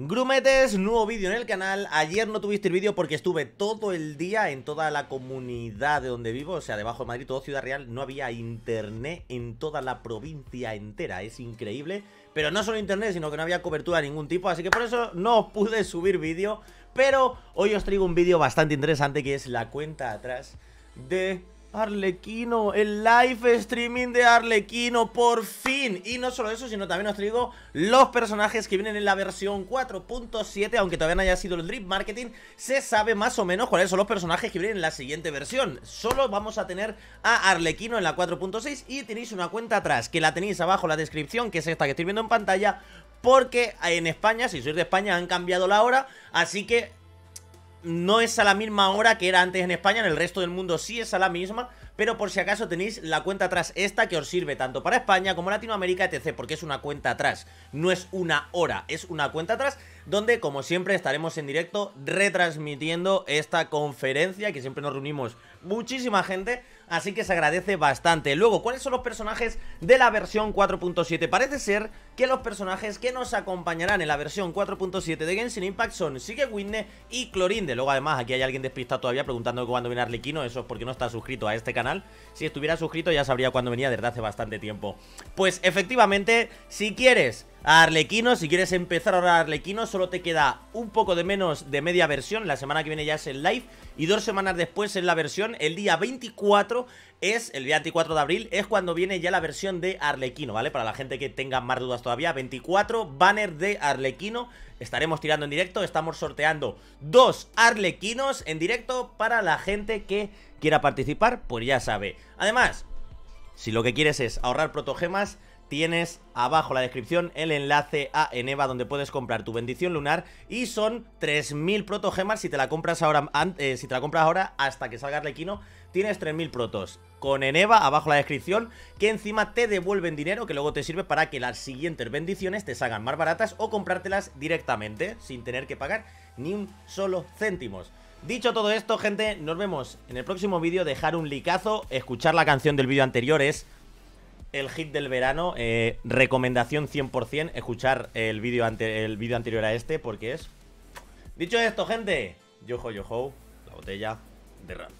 Grumetes, nuevo vídeo en el canal Ayer no tuviste el vídeo porque estuve todo el día en toda la comunidad de donde vivo O sea, debajo de Madrid, todo Ciudad Real No había internet en toda la provincia entera Es increíble Pero no solo internet, sino que no había cobertura de ningún tipo Así que por eso no pude subir vídeo Pero hoy os traigo un vídeo bastante interesante Que es la cuenta atrás de Arlequino, el live streaming de Arlequino, por fin. Y no solo eso, sino también os traigo los personajes que vienen en la versión 4.7, aunque todavía no haya sido el drip marketing, se sabe más o menos cuáles son los personajes que vienen en la siguiente versión. Solo vamos a tener a Arlequino en la 4.6 y tenéis una cuenta atrás, que la tenéis abajo en la descripción, que es esta que estoy viendo en pantalla, porque en España, si sois de España, han cambiado la hora, así que no es a la misma hora que era antes en España, en el resto del mundo sí es a la misma, pero por si acaso tenéis la cuenta atrás esta que os sirve tanto para España como Latinoamérica, etc. Porque es una cuenta atrás, no es una hora, es una cuenta atrás donde como siempre estaremos en directo retransmitiendo esta conferencia que siempre nos reunimos muchísima gente así que se agradece bastante. Luego, ¿cuáles son los personajes de la versión 4.7? Parece ser que los personajes que nos acompañarán en la versión 4.7 de Genshin Impact son Sigue y Clorinde. Luego, además, aquí hay alguien despistado todavía preguntando cuándo viene Arlequino, eso es porque no está suscrito a este canal. Si estuviera suscrito ya sabría cuándo venía desde hace bastante tiempo. Pues efectivamente, si quieres Arlequino. Si quieres empezar ahora a Arlequino, solo te queda un poco de menos de media versión. La semana que viene ya es el live. Y dos semanas después es la versión, el día 24, es el día 24 de abril, es cuando viene ya la versión de Arlequino, ¿vale? Para la gente que tenga más dudas todavía, 24, banner de Arlequino. Estaremos tirando en directo, estamos sorteando dos Arlequinos en directo para la gente que quiera participar, pues ya sabe. Además, si lo que quieres es ahorrar protogemas, tienes abajo la descripción el enlace a Eneva donde puedes comprar tu bendición lunar y son 3000 protogemas si te la compras ahora eh, si te la compras ahora hasta que salga Arlequino tienes 3000 protos con Eneva abajo la descripción que encima te devuelven dinero que luego te sirve para que las siguientes bendiciones te salgan más baratas o comprártelas directamente sin tener que pagar ni un solo céntimos. Dicho todo esto, gente, nos vemos en el próximo vídeo. Dejar un licazo, escuchar la canción del vídeo anterior es el hit del verano. Eh, recomendación 100%, escuchar el vídeo el anterior a este porque es... Dicho esto, gente, yo ho, yo la botella de ram.